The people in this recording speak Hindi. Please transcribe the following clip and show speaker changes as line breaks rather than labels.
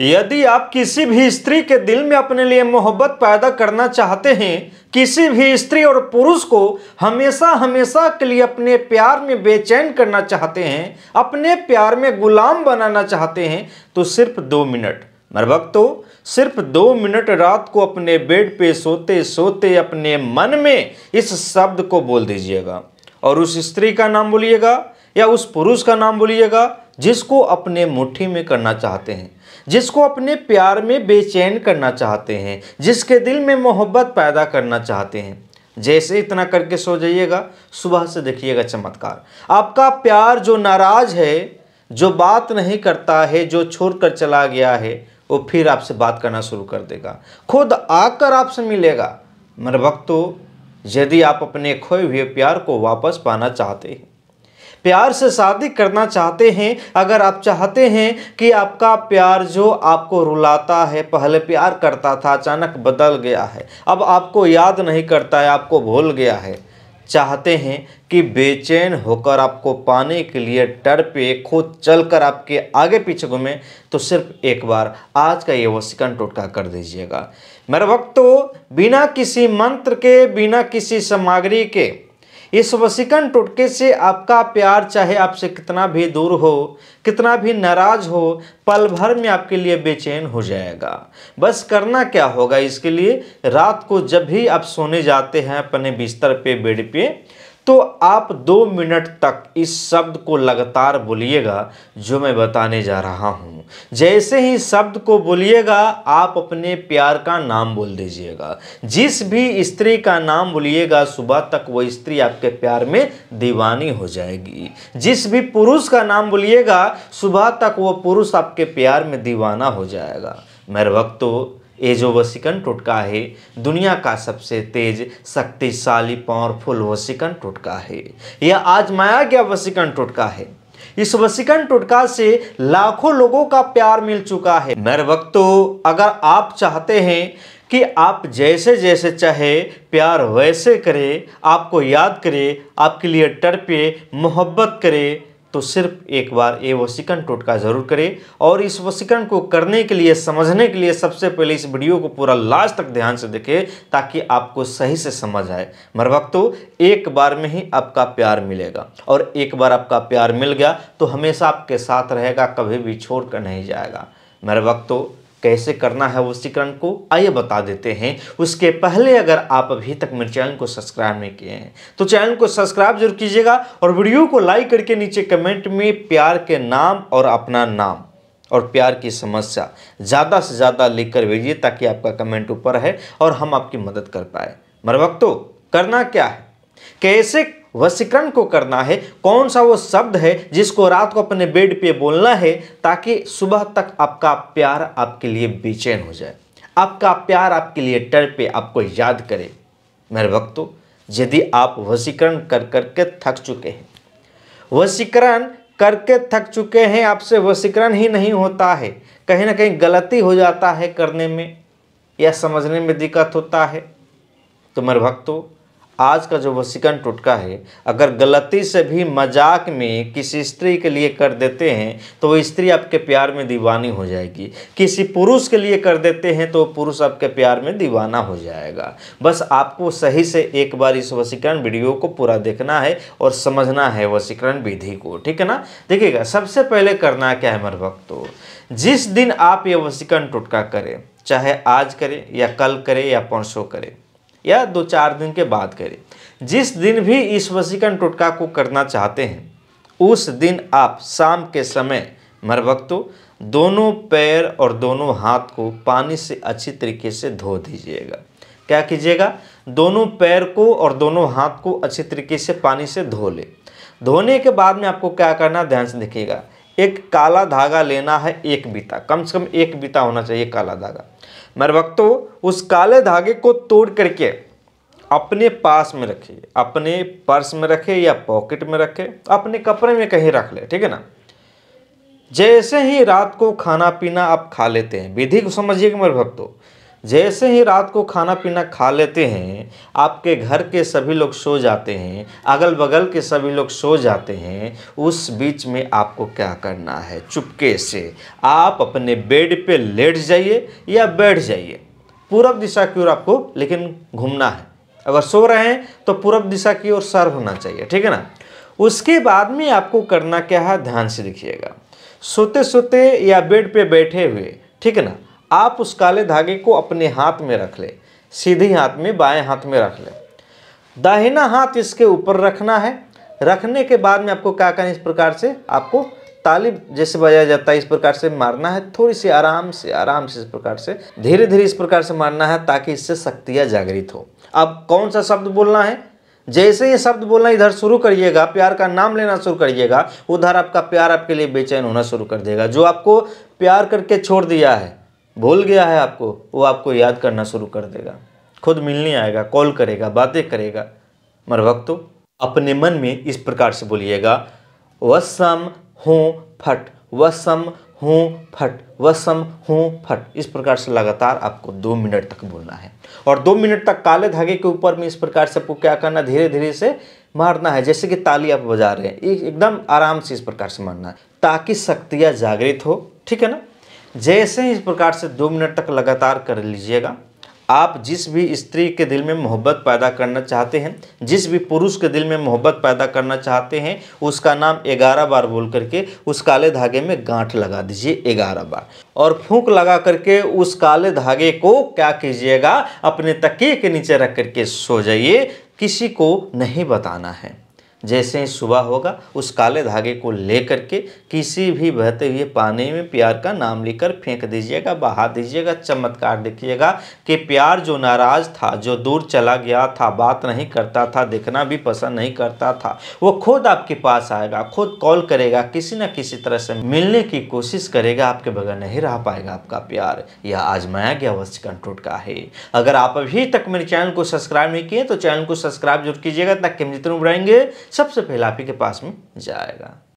यदि आप किसी भी स्त्री के दिल में अपने लिए मोहब्बत पैदा करना चाहते हैं किसी भी स्त्री और पुरुष को हमेशा हमेशा के लिए अपने प्यार में बेचैन करना चाहते हैं अपने प्यार में गुलाम बनाना चाहते हैं तो सिर्फ दो मिनट मेरे वक्तो सिर्फ दो मिनट रात को अपने बेड पे सोते सोते अपने मन में इस शब्द को बोल दीजिएगा और उस स्त्री का नाम बोलिएगा या उस पुरुष का नाम बोलिएगा जिसको अपने मुट्ठी में करना चाहते हैं जिसको अपने प्यार में बेचैन करना चाहते हैं जिसके दिल में मोहब्बत पैदा करना चाहते हैं जैसे इतना करके सो जाइएगा सुबह से देखिएगा चमत्कार आपका प्यार जो नाराज है जो बात नहीं करता है जो छोड़ कर चला गया है वो फिर आपसे बात करना शुरू कर देगा खुद आकर आपसे मिलेगा मेरे वक्त यदि आप अपने खोए हुए प्यार को वापस पाना चाहते हैं प्यार से शादी करना चाहते हैं अगर आप चाहते हैं कि आपका प्यार जो आपको रुलाता है पहले प्यार करता था अचानक बदल गया है अब आपको याद नहीं करता है आपको भूल गया है चाहते हैं कि बेचैन होकर आपको पाने के लिए डर पे खुद चलकर आपके आगे पीछे घूमें तो सिर्फ एक बार आज का ये वसीकन टोटका कर दीजिएगा मेरा वक्त तो बिना किसी मंत्र के बिना किसी सामग्री के इस वसीकरण टोटके से आपका प्यार चाहे आपसे कितना भी दूर हो कितना भी नाराज हो पल भर में आपके लिए बेचैन हो जाएगा बस करना क्या होगा इसके लिए रात को जब भी आप सोने जाते हैं अपने बिस्तर पे बेड पे तो आप दो मिनट तक इस शब्द को लगातार बोलिएगा जो मैं बताने जा रहा हूँ जैसे ही शब्द को बोलिएगा आप अपने प्यार का नाम बोल दीजिएगा जिस भी स्त्री का नाम बोलिएगा सुबह तक वो स्त्री आपके प्यार में दीवानी हो जाएगी जिस भी पुरुष का नाम बोलिएगा सुबह तक वो पुरुष आपके प्यार में दीवाना हो जाएगा मेरे वक्त तो ये जो वसिकन टोटका है दुनिया का सबसे तेज शक्तिशाली पावरफुल वसिकन टोटका है यह आजमाया गया वसिकन टोटका है इस वसीकरण टोटका से लाखों लोगों का प्यार मिल चुका है मेरे वक्तों अगर आप चाहते हैं कि आप जैसे जैसे चाहे प्यार वैसे करें आपको याद करे आपके लिए टर पे मोहब्बत करे तो सिर्फ एक बार ये वसीकरण टोटका ज़रूर करें और इस वसीकरण को करने के लिए समझने के लिए सबसे पहले इस वीडियो को पूरा लास्ट तक ध्यान से देखें ताकि आपको सही से समझ आए वक्तो एक बार में ही आपका प्यार मिलेगा और एक बार आपका प्यार मिल गया तो हमेशा आपके साथ रहेगा कभी भी छोड़ कर नहीं जाएगा मेरे वक्तों कैसे करना है वशीकरण को आइए बता देते हैं उसके पहले अगर आप अभी तक मेरे चैनल को सब्सक्राइब नहीं किए हैं तो चैनल को सब्सक्राइब जरूर कीजिएगा और वीडियो को लाइक करके नीचे कमेंट में प्यार के नाम और अपना नाम और प्यार की समस्या ज़्यादा से ज़्यादा लिख कर भेजिए ताकि आपका कमेंट ऊपर है और हम आपकी मदद कर पाए मर वक्तो करना क्या है कैसे वशीकरण को करना है कौन सा वो शब्द है जिसको रात को अपने बेड पे बोलना है ताकि सुबह तक आपका प्यार आपके लिए बेचैन हो जाए आपका प्यार आपके लिए टर पे आपको याद करे मेरे भक्तों यदि आप वशीकरण कर करके थक चुके हैं वशीकरण करके थक चुके हैं आपसे वशीकरण ही नहीं होता है कहीं ना कहीं गलती हो जाता है करने में या समझने में दिक्कत होता है तो मेरे भक्तों आज का जो वसीकन टुटका है अगर गलती से भी मजाक में किसी स्त्री के लिए कर देते हैं तो वो स्त्री आपके प्यार में दीवानी हो जाएगी किसी पुरुष के लिए कर देते हैं तो पुरुष आपके प्यार में दीवाना हो जाएगा बस आपको सही से एक बार इस वसीकरण वीडियो को पूरा देखना है और समझना है वसीकरण विधि को ठीक है ना देखिएगा सबसे पहले करना क्या है मर भक्तों जिस दिन आप ये वसीकरण टुटका करें चाहे आज करें या कल करें या परसों करें या दो चार दिन के बाद करें जिस दिन भी इस वसीकरण टोटका को करना चाहते हैं उस दिन आप शाम के समय मरवक्तो दोनों पैर और दोनों हाथ को पानी से अच्छी तरीके से धो दीजिएगा क्या कीजिएगा दोनों पैर को और दोनों हाथ को अच्छी तरीके से पानी से धो ले धोने के बाद में आपको क्या करना ध्यान से देखिएगा एक काला धागा लेना है एक बीता कम से कम एक बीता होना चाहिए काला धागा मेरे भक्तों उस काले धागे को तोड़ करके अपने पास में रखिए अपने पर्स में रखे या पॉकेट में रखे अपने कपड़े में कहीं रख ले ठीक है ना जैसे ही रात को खाना पीना आप खा लेते हैं विधि को समझिए कि मेरे भक्तों जैसे ही रात को खाना पीना खा लेते हैं आपके घर के सभी लोग सो जाते हैं अगल बगल के सभी लोग सो जाते हैं उस बीच में आपको क्या करना है चुपके से आप अपने बेड पे लेट जाइए या बैठ जाइए पूरब दिशा की ओर आपको लेकिन घूमना है अगर सो रहे हैं तो पूरब दिशा की ओर सर होना चाहिए ठीक है ना उसके बाद में आपको करना क्या है ध्यान से दिखिएगा सोते सोते या बेड पर बैठे हुए ठीक है ना आप उस काले धागे को अपने हाथ में रख लें सीधे हाथ में बाएं हाथ में रख लें दाहिना हाथ इसके ऊपर रखना है रखने के बाद में आपको क्या करना इस प्रकार से आपको तालिब जैसे बजाया जाता है इस प्रकार से मारना है थोड़ी सी आराम से आराम से इस प्रकार से धीरे धीरे इस प्रकार से मारना है ताकि इससे शक्तियाँ जागृत हो अब कौन सा शब्द बोलना है जैसे ये शब्द बोलना इधर शुरू करिएगा प्यार का नाम लेना शुरू करिएगा उधर आपका प्यार आपके लिए बेचैन होना शुरू कर देगा जो आपको प्यार करके छोड़ दिया है भूल गया है आपको वो आपको याद करना शुरू कर देगा खुद मिलने आएगा कॉल करेगा बातें करेगा मर वक्तो तो अपने मन में इस प्रकार से बोलिएगा वसम हूँ फट वसम हूँ फट वसम हूँ फट इस प्रकार से लगातार आपको दो मिनट तक बोलना है और दो मिनट तक काले धागे के ऊपर में इस प्रकार से आपको क्या करना धीरे धीरे से मारना है जैसे कि ताली आप बजा रहे हैं एकदम आराम से इस प्रकार से मारना है ताकि शक्तियाँ जागृत हो ठीक है ना जैसे ही इस प्रकार से दो मिनट तक लगातार कर लीजिएगा आप जिस भी स्त्री के दिल में मोहब्बत पैदा करना चाहते हैं जिस भी पुरुष के दिल में मोहब्बत पैदा करना चाहते हैं उसका नाम ग्यारह बार बोल करके उस काले धागे में गांठ लगा दीजिए ग्यारह बार और फूंक लगा करके उस काले धागे को क्या कीजिएगा अपने तकिए के नीचे रख करके सो जाइए किसी को नहीं बताना है जैसे ही सुबह होगा उस काले धागे को ले के किसी भी बहते हुए पानी में प्यार का नाम लेकर फेंक दीजिएगा बहा दीजिएगा चमत्कार देखिएगा कि प्यार जो नाराज़ था जो दूर चला गया था बात नहीं करता था देखना भी पसंद नहीं करता था वो खुद आपके पास आएगा खुद कॉल करेगा किसी न किसी तरह से मिलने की कोशिश करेगा आपके बगैर नहीं रह पाएगा आपका प्यार यह आजमाया गया वश कंट्रोल का है अगर आप अभी तक मेरे चैनल को सब्सक्राइब नहीं किए तो चैनल को सब्सक्राइब जरूर कीजिएगा ताकि हम जितने बढ़ाएंगे सबसे पहले आप ही के पास में जाएगा